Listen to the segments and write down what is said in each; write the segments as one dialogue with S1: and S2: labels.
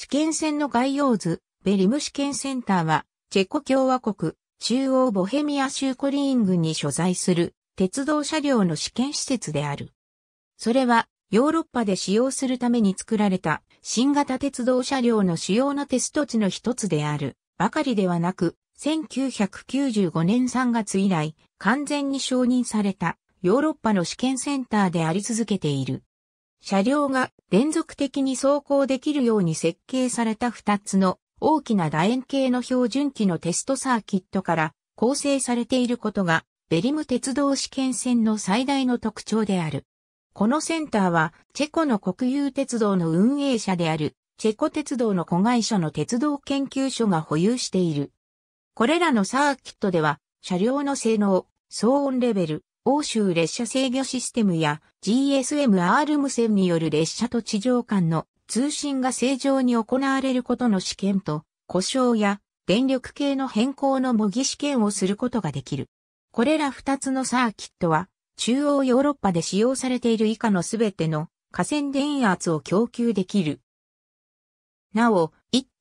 S1: 試験
S2: 船の概要図、ベリム試験センターは、チェコ共和国、中央ボヘミア州コリーン郡に所在する、鉄道車両の試験施設である。それは、ヨーロッパで使用するために作られた、新型鉄道車両の主要なテスト地の一つである、ばかりではなく、1995年3月以来、完全に承認された、ヨーロッパの試験センターであり続けている。車両が連続的に走行できるように設計された2つの大きな楕円形の標準機のテストサーキットから構成されていることがベリム鉄道試験線の最大の特徴である。このセンターはチェコの国有鉄道の運営者であるチェコ鉄道の子会社の鉄道研究所が保有している。これらのサーキットでは車両の性能、騒音レベル、欧州列車制御システムや GSM-R 無線による列車と地上間の通信が正常に行われることの試験と、故障や電力系の変更の模擬試験をすることができる。これら2つのサーキットは、中央ヨーロッパで使用されている以下のすべての河川電圧を供給できる。なお、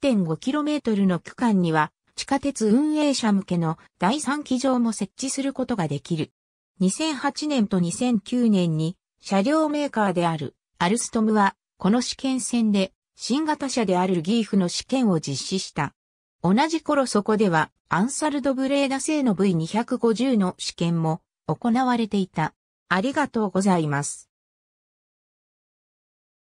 S2: 1.5km の区間には、地下鉄運営者向けの第3機場も設置することができる。2008年と2009年に車両メーカーであるアルストムはこの試験船で新型車であるギーフの試験を実施した。同じ頃そこではアンサルドブレーダ製の V250 の試験も行われていた。ありがとうございます。